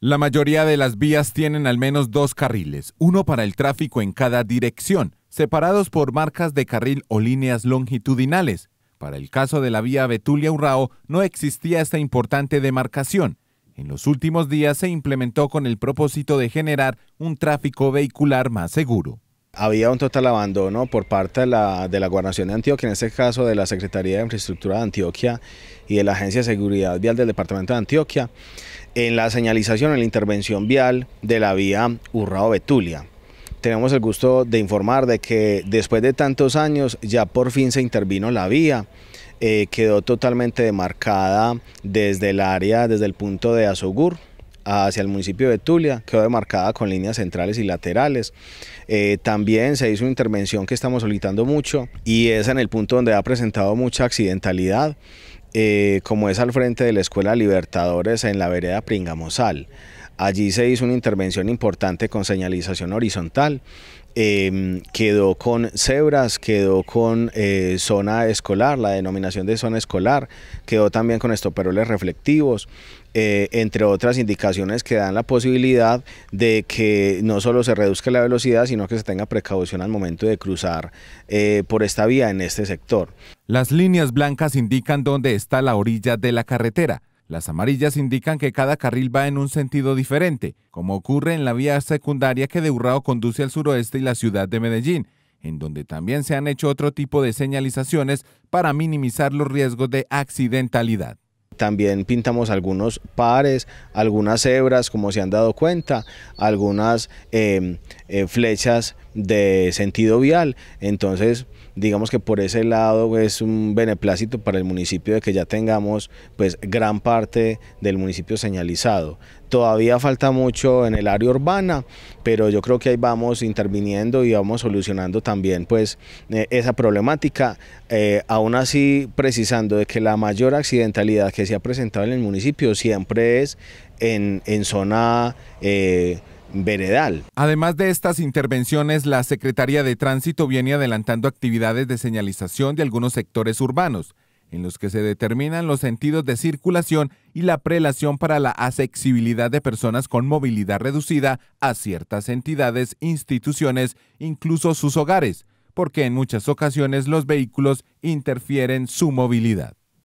La mayoría de las vías tienen al menos dos carriles, uno para el tráfico en cada dirección, separados por marcas de carril o líneas longitudinales. Para el caso de la vía Betulia-Urrao no existía esta importante demarcación. En los últimos días se implementó con el propósito de generar un tráfico vehicular más seguro. Había un total abandono por parte de la, de de Antioquia, en este caso de la Secretaría de Infraestructura de Antioquia y de la Agencia de Seguridad Vial del Departamento de Antioquia, en la señalización, en la intervención vial de la vía Urrao-Betulia. Tenemos el gusto de informar de que después de tantos años ya por fin se intervino la vía. Eh, quedó totalmente demarcada desde el área, desde el punto de Azogur, hacia el municipio de Betulia, quedó demarcada con líneas centrales y laterales. Eh, también se hizo una intervención que estamos solicitando mucho y es en el punto donde ha presentado mucha accidentalidad. Eh, como es al frente de la Escuela Libertadores en la vereda Pringamosal. Allí se hizo una intervención importante con señalización horizontal, em, quedó con cebras, quedó con eh, zona escolar, la denominación de zona escolar, quedó también con estoperoles reflectivos, eh, entre otras indicaciones que dan la posibilidad de que no solo se reduzca la velocidad, sino que se tenga precaución al momento de cruzar eh, por esta vía en este sector. Las líneas blancas indican dónde está la orilla de la carretera las amarillas indican que cada carril va en un sentido diferente, como ocurre en la vía secundaria que de Urrao conduce al suroeste y la ciudad de Medellín, en donde también se han hecho otro tipo de señalizaciones para minimizar los riesgos de accidentalidad. También pintamos algunos pares, algunas hebras, como se han dado cuenta, algunas em, eh, flechas de sentido vial. Entonces, digamos que por ese lado es un beneplácito para el municipio de que ya tengamos pues gran parte del municipio señalizado. Todavía falta mucho en el área urbana, pero yo creo que ahí vamos interviniendo y vamos solucionando también pues eh, esa problemática, eh, aún así precisando de que la mayor accidentalidad que se ha presentado en el municipio siempre es en, zona... Eh, Además de estas intervenciones, la Secretaría de Tránsito viene adelantando actividades de señalización de algunos sectores urbanos, en los que se determinan los sentidos de circulación y la prelación para la accesibilidad de personas con movilidad reducida a ciertas entidades, instituciones, incluso sus hogares, porque en muchas ocasiones los vehículos interfieren su movilidad.